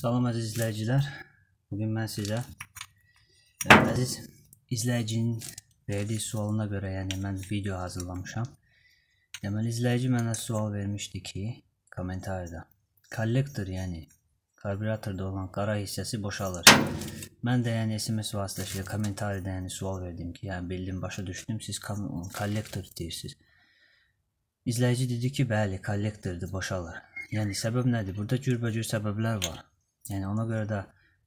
Salam əziz izleyiciler. Bugün ben size əziz izləyicinin verdiyi sualına görə, yəni mən video hazırlamışam. Deməli izləyici mənə sual vermişdi ki, kommentarda. Kollektor, yani karbüratörde olan kara hissesi boşalır. Mən də yəni SMS vasitəsilə kommentarda yani sual verdim ki, yani bildim, başa düşdüm, siz kollektor deyirsiniz. İzleyici dedi ki, bəli, kollektordur, boşalır. Yani səbəb nədir? Burada cürbəcür səbəblər var. Yəni ona görə də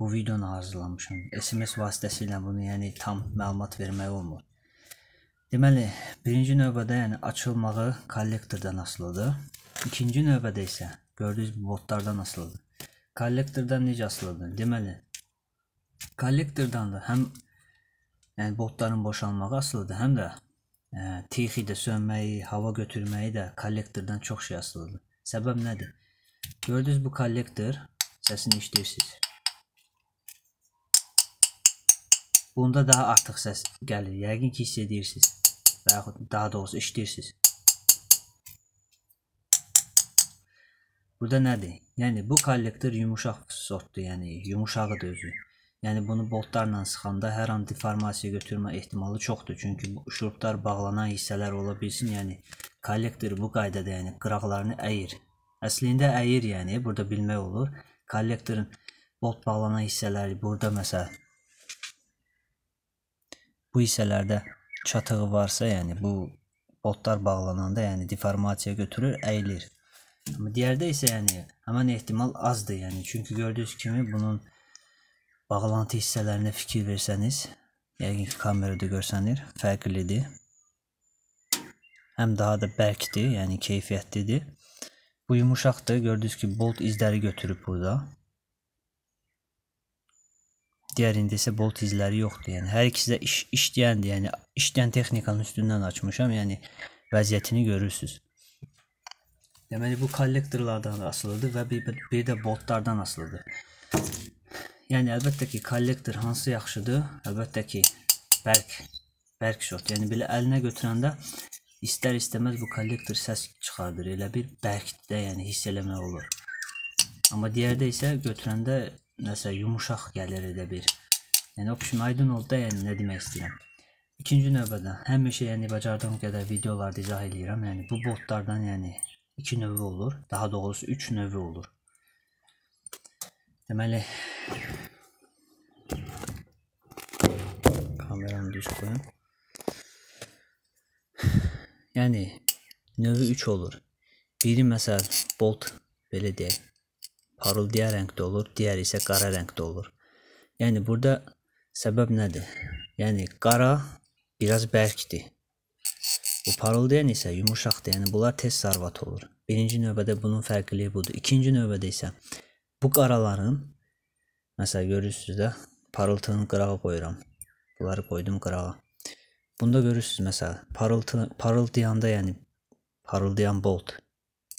bu videonu hazırlamışam. SMS vasitəsilə bunu yəni tam məlumat vermək olmur. Deməli, birinci növbədə yəni açılmağı kollektordan asılıdır. İkinci növbədə isə gördüyünüz bu botlardan asılıdır. Kollektordan necə asılıdır? Deməli, kollektordan da həm yəni botların boşalmağı asılıdır, həm də ə, e, tixi də sönməyi, hava götürməyi də kollektordan çox şey asılıdır. Səbəb nədir? Gördünüz bu kollektor səsini eşidirsiniz. Bunda daha artıq səs gəlir. Yəqin ki, hiss edirsiniz. Və yaxud daha doğrusu eşidirsiniz. Burada nədir? Yəni bu kollektor yumuşaq sortdur, yəni yumuşağıdır özü. Yəni bunu boltlarla sıxanda hər an deformasiya götürmə ehtimalı çoxdur. Çünki bu şuruplar bağlanan hissələr ola bilsin. Yəni kollektor bu qaydada yəni qıraqlarını əyir. Əslində əyir, yəni burada bilmək olur kollektorun bolt bağlanan hissələri burada məsələn bu hissələrdə çatığı varsa, yəni bu botlar bağlananda, yəni deformasiya götürür, əyilir. Amma digərdə isə yəni həmin ehtimal azdır, yəni çünki gördüyünüz kimi bunun bağlantı hissələrinə fikir versəniz, yəqin ki, kamerada görsənir, fərqlidir. Həm daha da bərkdir, yəni keyfiyyətlidir. Bu yumuşaktı. Gördüğünüz gibi bolt izleri götürüb burada. Diğerinde ise bolt izleri yoktu. Yani her ikisi de iş, işleyendi. Yani işleyen texnikanın üstünden açmışam. Yani vəziyyətini görürsünüz. Deməli bu kollektorlardan asılıdır və bir, bir də boltlardan asılıdır. Yəni əlbəttə ki, kollektor hansı yaxşıdır? Əlbəttə ki, bərk bərk şort. Yəni belə əlinə götürəndə istər istəməz bu kollektor səs çıxardır. Elə bir bərkdə, yəni hiss eləmək olur. Amma digərdə isə götürəndə nəsə yumuşaq gəlir elə bir. Yəni option aydın oldu da, yəni nə demək istəyirəm. İkinci növbədə həmişə yəni bacardığım qədər videolarda izah eləyirəm. Yəni bu botlardan yəni 2 növü olur, daha doğrusu 3 növü olur. Deməli kameranı düz qoyun. Yəni növü 3 olur. Biri məsəl bolt belə deyək, parıldayan rəngdə olur, digəri isə qara rəngdə olur. Yəni burada səbəb nədir? Yəni qara biraz bərkdir. Bu parıldayan isə yumuşaqdır. Yəni bunlar tez sarvat olur. Birinci növbədə bunun fərqliyi budur. İkinci növbədə isə bu qaraların məsəl görürsüz də parıltının qırağa qoyuram. Bunları qoydum qırağa. Bunda görürsüz məsəl, parıltı, parıldayanda, yəni parıldayan bolt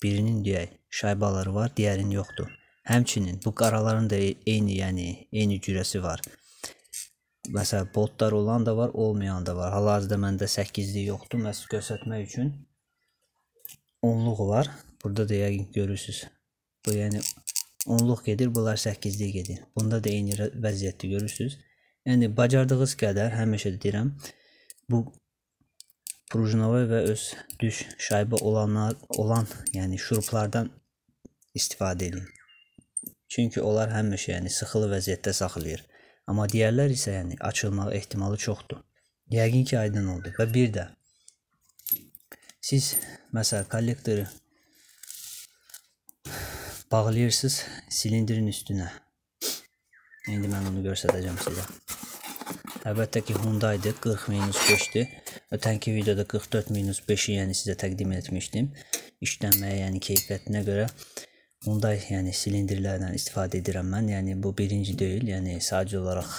birinin deyək şaybaları var, digərinin yoxdur. Həmçinin bu qaraların da eyni, yəni eyni cürəsi var. Məsələn, botlar olan da var, olmayan da var. Hal-hazırda məndə 8-li yoxdur, məs göstərmək üçün 10-luq var. Burada da yəqin görürsüz. Bu yəni 10-luq gedir, bunlar 8-li gedir. Bunda da eyni vəziyyətdə görürsüz. Yəni bacardığınız qədər həmişə deyirəm, bu Prujnova və öz düz şaybə olanlar olan, yəni şuruplardan istifadə edin. Çünki onlar həmişə yəni sıxılı vəziyyətdə saxlayır. Amma digərlər isə yəni açılmaq ehtimalı çoxdur. Yəqin ki, aydın oldu. Və bir də siz məsəl kollektoru bağlayırsınız silindrin üstünə. İndi mən onu göstərəcəm sizə. Əlbəttə ki, Hyundai-dir. 40 minus 5-dir. Ötənki videoda 44 minus 5-i yəni sizə təqdim etmişdim. İşlənməyə, yəni keyfiyyətinə görə Hyundai yəni silindirlərdən istifadə edirəm mən. Yəni bu birinci deyil, yəni sadəcə olaraq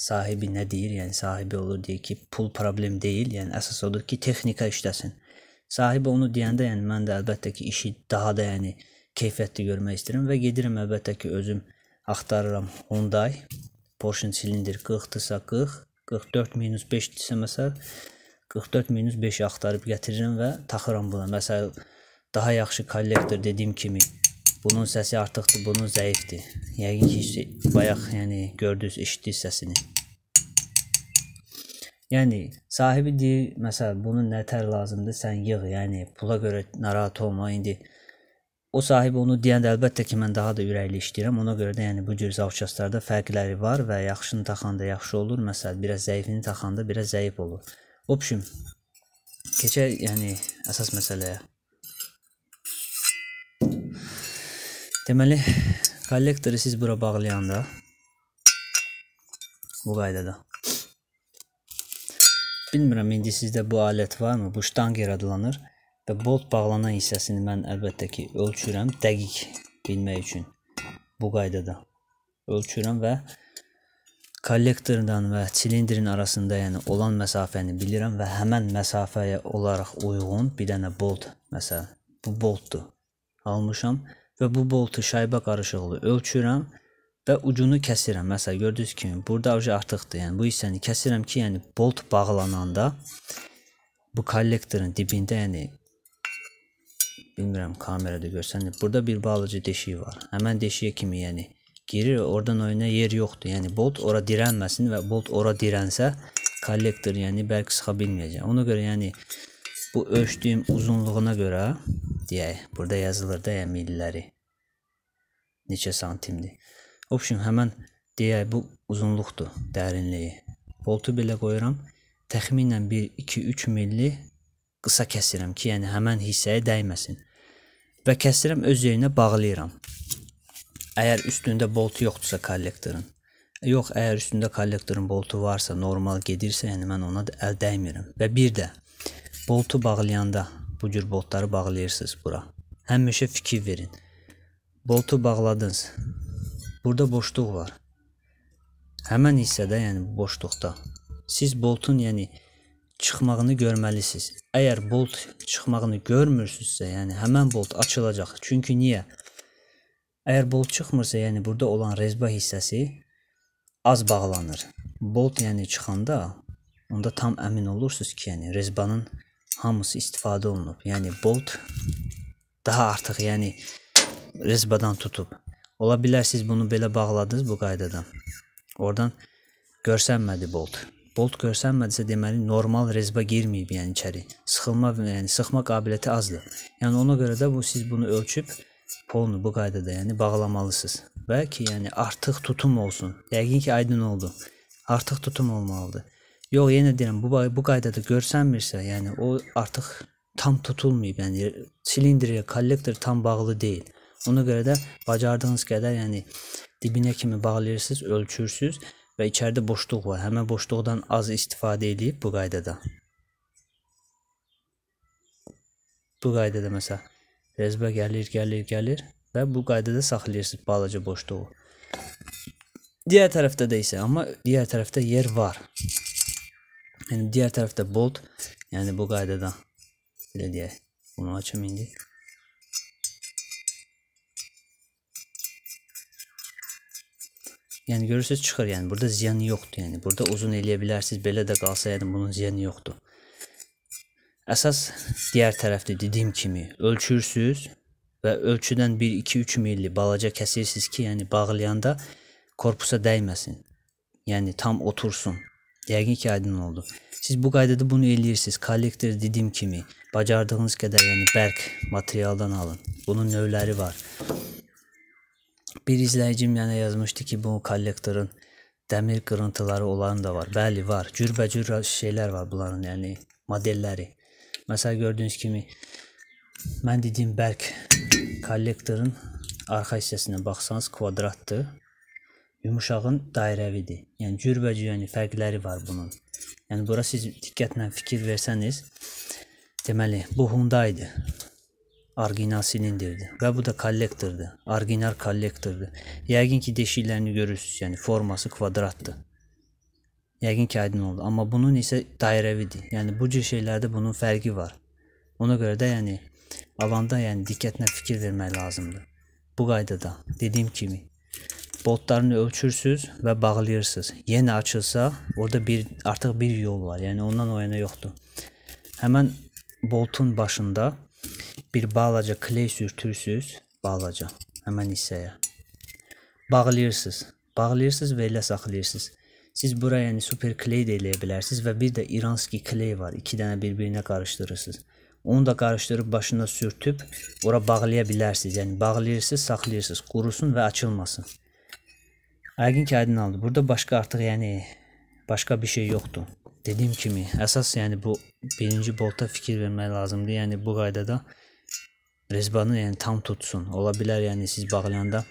sahibi nə deyir? Yəni sahibi olur deyir ki, pul problem deyil. Yəni əsas odur ki, texnika işləsin. Sahibi onu deyəndə, yəni mən də əlbəttə ki, işi daha da yəni keyfiyyətli görmək istəyirəm və gedirəm əlbəttə ki, özüm axtarıram Hyundai portion silindir 40-dırsa 40, 44 minus 5-dirsə məsəl 44 minus 5-i axtarıb gətirirəm və taxıram buna. Məsəl daha yaxşı kollektor dediyim kimi bunun səsi artıqdır, bunun zəifdir. Yəqin ki, bayaq, yəni gördünüz, eşitdiniz səsini. Yəni sahibi deyir, məsəl bunun nətər lazımdır, sən yığ, yəni pula görə narahat olma. İndi O sahib onu deyəndə əlbəttə ki, mən daha da ürəkli işləyirəm. Ona görə də yəni bu cür zavçastlarda fərqləri var və yaxşını taxanda yaxşı olur, məsəl biraz zəifini taxanda biraz zəif olur. Obşim, keçək yəni əsas məsələyə. Deməli, kollektoru siz bura bağlayanda bu qaydada Bilmirəm indi sizdə bu alət varmı? Bu ştanger adlanır. Və bolt bağlanan hissəsini mən əlbəttə ki ölçürəm dəqiq bilmək üçün. Bu qaydada ölçürəm və kollektordan və silindrin arasında, yəni olan məsafəni bilirəm və həmin məsafəyə olaraq uyğun bir dənə bolt, məsələn, bu boltdur. Almışam və bu boltu şaybə qarışıqlı ölçürəm və ucunu kəsirəm. Məsələn, gördüyünüz kimi burada ucu artıqdır. Yəni bu hissəni kəsirəm ki, yəni bolt bağlananda bu kollektorun dibində, yəni bilmirəm kamerada görsənir. Burada bir bağlıcı deşiyi var. Həmən deşiyə kimi, yəni girir, oradan oyuna yer yoxdur. Yəni bolt ora dirənməsin və bolt ora dirənsə kollektor, yəni bəlkə sıxa bilməyəcək. Ona görə yəni bu ölçdüyüm uzunluğuna görə deyək, burada yazılır da yəni milləri. Neçə santimdir. Option həmən deyək bu uzunluqdur, dərinliyi. Boltu belə qoyuram. Təxminən 1 2 3 milli qısa kəsirəm ki, yəni həmən hissəyə dəyməsin və kəsirəm öz yerinə bağlayıram. Əgər üstündə boltu yoxdursa kollektorun. Yox, əgər üstündə kollektorun boltu varsa, normal gedirsə, yəni mən ona da əl dəymirəm. Və bir də boltu bağlayanda bu cür boltları bağlayırsınız bura. Həmişə fikir verin. Boltu bağladınız. Burada boşluq var. Həmin hissədə, yəni boşluqda siz boltun, yəni çıxmağını görməlisiniz. Əgər bolt çıxmağını görmürsünüzsə, yəni həmin bolt açılacaq. Çünki niyə? Əgər bolt çıxmırsa, yəni burada olan rezba hissəsi az bağlanır. Bolt yəni çıxanda onda tam əmin olursunuz ki, yəni rezbanın hamısı istifadə olunub. Yəni bolt daha artıq yəni rezbadan tutub. Ola bilər siz bunu belə bağladınız bu qaydadan. Oradan görsənmədi bolt bolt görsənmədisə deməli normal rezba girməyib, yəni içəri. Sıxılma, yəni sıxma qabiliyyəti azdır. Yəni ona görə də bu siz bunu ölçüb polnu bu qaydada yəni bağlamalısınız və ki, yəni artıq tutum olsun. Yəqin ki, aydın oldu. Artıq tutum olmalıdır. Yox, yenə deyirəm, bu bu qaydada görsənmirsə, yəni o artıq tam tutulmayıb, yəni silindrə, kollektor tam bağlı deyil. Ona görə də bacardığınız qədər, yəni dibinə kimi bağlayırsınız, ölçürsüz və içəridə boşluq var. Həmin boşluqdan az istifadə edib bu qaydada. Bu qaydada məsəl cəzbə gəlir, gəlir, gəlir və bu qaydada saxlayırsınız balaca boşluğu. Digər tərəfdə də isə amma digər tərəfdə yer var. Yəni digər tərəfdə bolt, yəni bu qaydada belə deyək. Bunu açım indi. Yəni görürsüz çıxır, yəni burada ziyan yoxdur. Yəni burada uzun eləyə bilərsiniz, belə də qalsa, yəni bunun ziyanı yoxdur. Əsas digər tərəfdə dediyim kimi ölçürsüz və ölçüdən 1 2 3 milli balaca kəsirsiniz ki, yəni bağlayanda korpusa dəyməsin. Yəni tam otursun. Yəqin ki, aydın oldu. Siz bu qaydada bunu eləyirsiniz. Kollektor dediyim kimi bacardığınız qədər yəni bərk materialdan alın. Bunun növləri var. Bir izləyicim mənə yazmışdı ki, bu kollektorun dəmir qırıntıları olan da var. Bəli, var. Cürbəcür şeylər var bunların, yəni modelləri. Məsəl gördüyünüz kimi mən dediyim bərk kollektorun arxa hissəsinə baxsanız kvadratdır. Yumuşağın dairəvidir. Yəni cürbəcür, yəni fərqləri var bunun. Yəni bura siz diqqətlə fikir versəniz, deməli bu Hyundai-dir. Arginal silindirdi və bu da kollektordu. Arginal kollektordu. Yəqin ki, deşiklərini görürsüz, yəni forması kvadratdır. Yəqin ki, aydın oldu. Amma bunun isə dairəvidir. Yəni bu cür şeylərdə bunun fərqi var. Ona görə də yəni alanda yəni diqqətlə fikir vermək lazımdır. Bu qaydada dediyim kimi botlarını ölçürsüz və bağlayırsınız. Yenə açılsa, orada bir artıq bir yol var. Yəni ondan o yana yoxdur. Həmin boltun başında bir balaca kley sürtürsüz, balaca həmin hissəyə. Bağlayırsınız. Bağlayırsınız və elə saxlayırsınız. Siz buraya yəni super kley də eləyə bilərsiniz və bir də İranski kley var. 2 dənə bir-birinə qarışdırırsınız. Onu da qarışdırıb başına sürtüb ora bağlaya bilərsiniz. Yəni bağlayırsınız, saxlayırsınız, qurusun və açılmasın. Yəqin ki, aydın oldu. Burada başqa artıq yəni başqa bir şey yoxdur. Dediyim kimi, əsas yəni bu birinci bolta fikir vermək lazımdır. Yəni bu qaydada rezbanı yani tam tutsun. Ola bilər yəni siz bağlayanda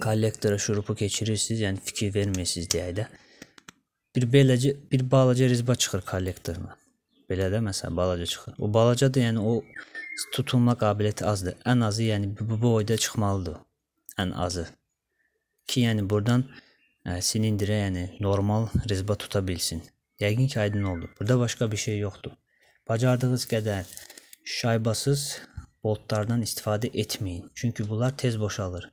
kollektora şurupu keçirirsiniz, yəni fikir vermirsiniz deyə də. Bir beləcə bir balaca rezba çıxır kollektorla. Belə də məsələn balaca çıxır. O balacadır, yəni o tutulma qabiliyyəti azdır. Ən azı yəni bu boyda çıxmalıdır. Ən azı. Ki yəni burdan ə, e, silindirə yəni normal rezba tuta bilsin. Yəqin ki aydın oldu. Burada başqa bir şey yoxdur. Bacardığınız qədər şaybasız boltlardan istifadə etməyin, çünki bunlar tez boşalır.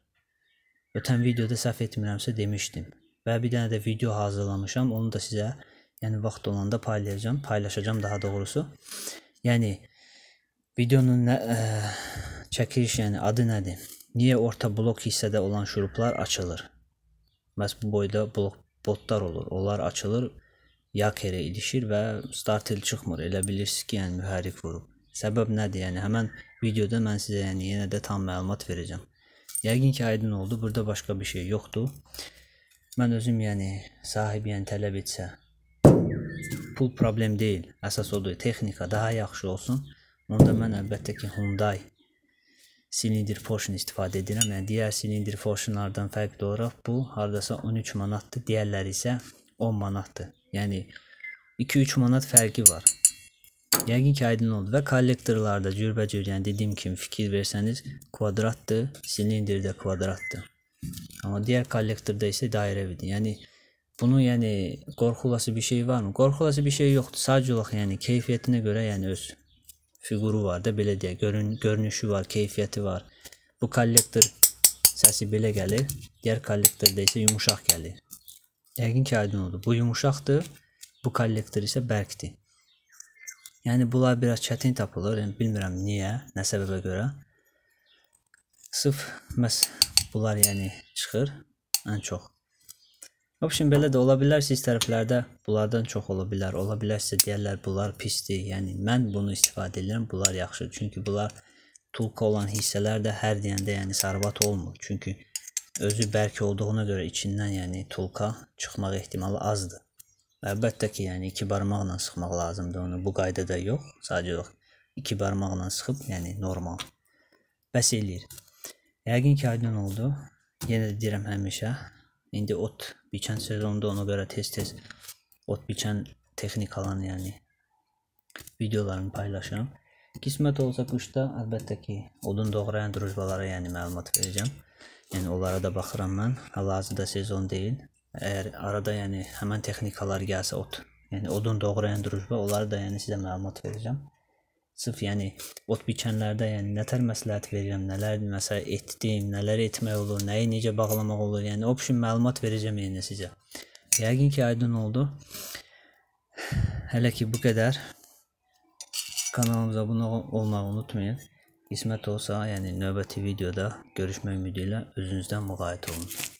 Ötən videoda səhv etmirəmsə demişdim. Və bir dənə də video hazırlamışam, onu da sizə, yəni vaxt olanda paylaşacağam, paylaşacağam daha doğrusu. Yəni videonun nə, ə, çəkiliş, yəni adı nədir? Niyə orta blok hissədə olan şuruplar açılır? Məs bu boyda blok botlar olur. Onlar açılır, yakerə ilişir və startel çıxmır. Elə bilirsiniz ki, yəni mühərrik vurub. Səbəb nədir? Yəni həmin videoda mən sizə yəni yenə də tam məlumat verəcəm. Yəqin ki, aydın oldu. Burada başqa bir şey yoxdur. Mən özüm yəni sahib yəni tələb etsə pul problem deyil. Əsas odur texnika daha yaxşı olsun. Onda mən əlbəttə ki, Hyundai silindir Fortune istifadə edirəm. Yəni digər silindir Fortune-lardan fərqli olaraq bu hardasa 13 manatdır, digərləri isə 10 manatdır. Yəni 2-3 manat fərqi var. Yəqin ki, aydın oldu və kollektorlarda cürbəcür, yəni dediyim kimi fikir versəniz, kvadratdır, silindirdə kvadratdır. Amma digər kollektorda isə dairəvidir. Yəni bunu yəni qorxulası bir şey varmı? Qorxulası bir şey yoxdur. Sadəcə olaraq yəni keyfiyyətinə görə, yəni öz fiquru var da belə deyə, görün görünüşü var, keyfiyyəti var. Bu kollektor səsi belə gəlir. Digər kollektorda isə yumşaq gəlir. Yəqin ki, aydın oldu. Bu yumşaqdır, bu kollektor isə bərkdir. Yəni bunlar biraz çətin tapılır. Yəni bilmirəm niyə, nə səbəbə görə. Sıf məs bunlar yəni çıxır ən çox. Obşin belə də ola bilər siz tərəflərdə bunlardan çox ola bilər. Ola bilər sizə deyirlər bunlar pisdir. Yəni mən bunu istifadə edirəm, bunlar yaxşı. Çünki bunlar tulka olan hissələr də hər deyəndə yəni sarbat olmur. Çünki özü bərk olduğuna görə içindən yəni tulka çıxmaq ehtimalı azdır. Əlbəttə ki, yəni iki barmaqla sıxmaq lazımdır onu. Bu qaydada yox, sadəcə yox. İki barmaqla sıxıb, yəni normal. Bəs eləyir. Yəqin ki, aydın oldu. Yenə də deyirəm həmişə. İndi ot biçən sezonunda ona görə tez-tez ot biçən texnikalarını, yəni videolarını paylaşıram. Qismət olsa qışda əlbəttə ki, odun doğrayan drujbalara yəni məlumat verəcəm. Yəni onlara da baxıram mən. Hal-hazırda sezon deyil. Əgər arada yəni həmin texnikalar gəlsə ot, yəni odun doğrayan duruş və onları da yəni sizə məlumat verəcəm. Sırf yəni ot biçənlərdə yəni nətər məsləhət verirəm, nələr məsəl etdim, nələr etmək olur, nəyi necə bağlamaq olur. Yəni option məlumat verəcəm yəni sizə. Yəqin ki aydın oldu. Hələ ki bu qədər. Kanalımıza abunə olmağı unutmayın. Qismət olsa, yəni növbəti videoda görüşmək ümidi ilə özünüzdən müğayət olun.